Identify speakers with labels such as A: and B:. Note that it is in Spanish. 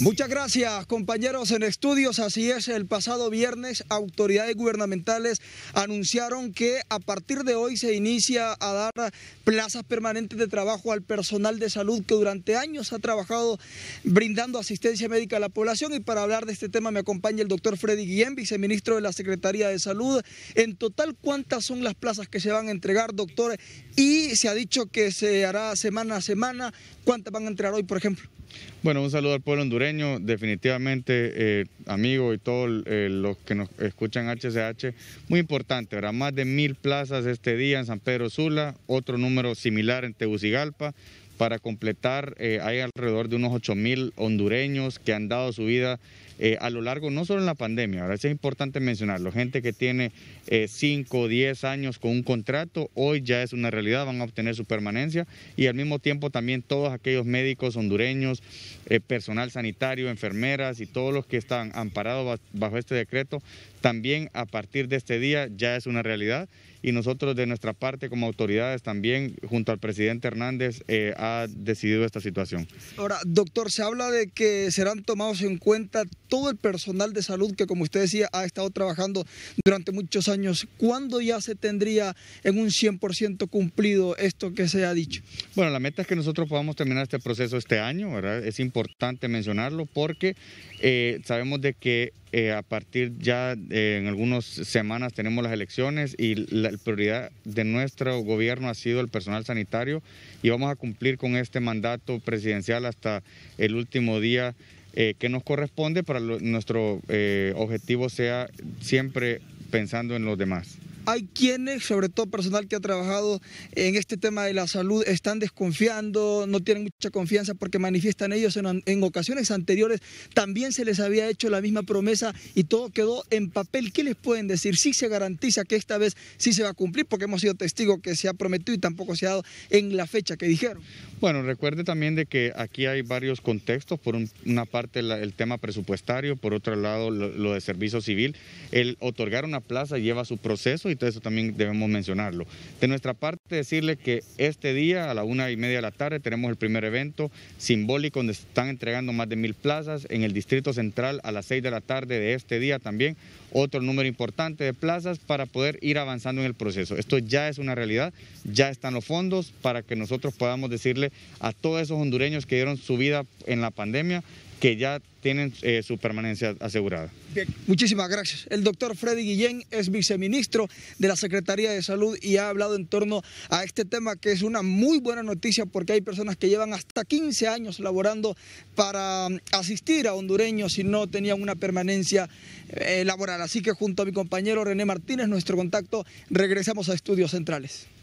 A: Muchas gracias, compañeros en estudios. Así es, el pasado viernes autoridades gubernamentales anunciaron que a partir de hoy se inicia a dar plazas permanentes de trabajo al personal de salud que durante años ha trabajado brindando asistencia médica a la población. Y para hablar de este tema me acompaña el doctor Freddy Guillén, viceministro de la Secretaría de Salud. En total, ¿cuántas son las plazas que se van a entregar, doctor? Y se ha dicho que se hará semana a semana. ¿Cuántas van a entregar hoy, por ejemplo?
B: Bueno, un saludo al pueblo hondureño, definitivamente, eh, amigos y todos eh, los que nos escuchan HCH, muy importante, ¿verdad? Más de mil plazas este día en San Pedro Sula, otro número similar en Tegucigalpa, para completar, eh, hay alrededor de unos 8 mil hondureños que han dado su vida eh, a lo largo, no solo en la pandemia, ahora es importante mencionarlo, gente que tiene 5 eh, o 10 años con un contrato, hoy ya es una realidad, van a obtener su permanencia y al mismo tiempo también todos aquellos médicos hondureños, personal sanitario, enfermeras y todos los que están amparados bajo este decreto, también a partir de este día ya es una realidad y nosotros de nuestra parte como autoridades también, junto al presidente Hernández, decidido esta situación.
A: Ahora, doctor, se habla de que serán tomados en cuenta todo el personal de salud que, como usted decía, ha estado trabajando durante muchos años. ¿Cuándo ya se tendría en un 100% cumplido esto que se ha dicho?
B: Bueno, la meta es que nosotros podamos terminar este proceso este año, ¿verdad? Es importante mencionarlo porque eh, sabemos de que eh, a partir ya eh, en algunas semanas tenemos las elecciones y la, prioridad de nuestro gobierno ha sido el personal sanitario y vamos a cumplir con este mandato presidencial hasta el último día eh, que nos corresponde para lo, nuestro objetivo sea siempre pensando en los demás.
A: Hay quienes, sobre todo personal que ha trabajado en este tema de la salud, están desconfiando, no tienen mucha confianza porque manifiestan ellos en, ocasiones anteriores también se les había hecho la misma promesa y todo quedó en papel. ¿Qué les pueden decir? Si sí se garantiza que esta vez sí se va a cumplir porque hemos sido testigos que se ha prometido y tampoco se ha dado en la fecha que dijeron.
B: Bueno, recuerde también de que aquí hay varios contextos, por una parte el tema presupuestario, por otro lado lo, de servicio civil, el otorgar una plaza lleva su proceso y entonces eso también debemos mencionarlo. De nuestra parte, decirle que este día a la una y media de la tarde tenemos el primer evento simbólico donde se están entregando más de mil plazas en el Distrito Central a las seis de la tarde de este día también. Otro número importante de plazas para poder ir avanzando en el proceso. Esto ya es una realidad, ya están los fondos para que nosotros podamos decirle a todos esos hondureños que dieron su vida en la pandemia que ya tienen eh, su permanencia asegurada.
A: muchísimas gracias. El doctor Freddy Guillén es viceministro de la Secretaría de Salud y ha hablado en torno a este tema que es una muy buena noticia porque hay personas que llevan hasta 15 años laborando para mm, asistir a hondureños y no tenían una permanencia eh, laboral. Así que junto a mi compañero René Martínez, nuestro contacto, regresamos a Estudios Centrales.